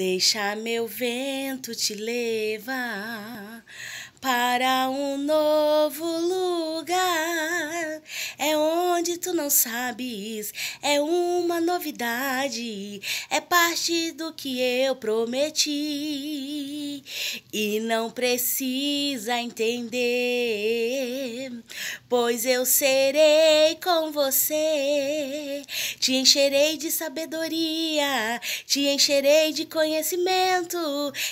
Deixa meu vento te levar para um novo lugar. É onde tu não sabes, é uma novidade, é parte do que eu prometi. E não precisa entender, pois eu serei com você. Te encherei de sabedoria, te encherei de conhecimento,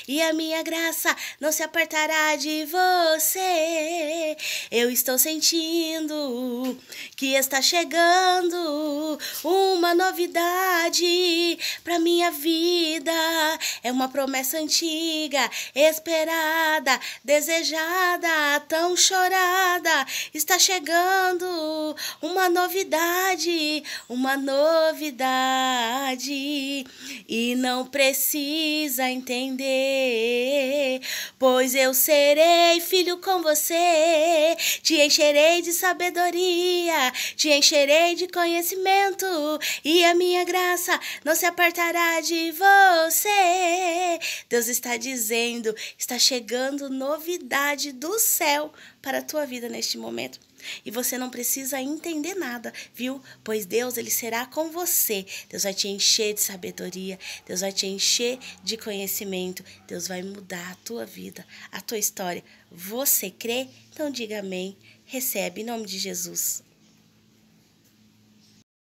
e a minha graça não se apartará de você. Eu estou sentindo que está chegando uma novidade pra minha vida. É uma promessa antiga, esperada, desejada, tão chorada. Está chegando uma novidade, uma novidade. E não precisa entender Pois eu serei filho com você, te encherei de sabedoria, te encherei de conhecimento, e a minha graça não se apartará de você. Deus está dizendo, está chegando novidade do céu para a tua vida neste momento. E você não precisa entender nada, viu? Pois Deus, ele será com você. Deus vai te encher de sabedoria, Deus vai te encher de conhecimento, Deus vai mudar a tua vida, a tua história. Você crê? Então diga amém. Recebe em nome de Jesus.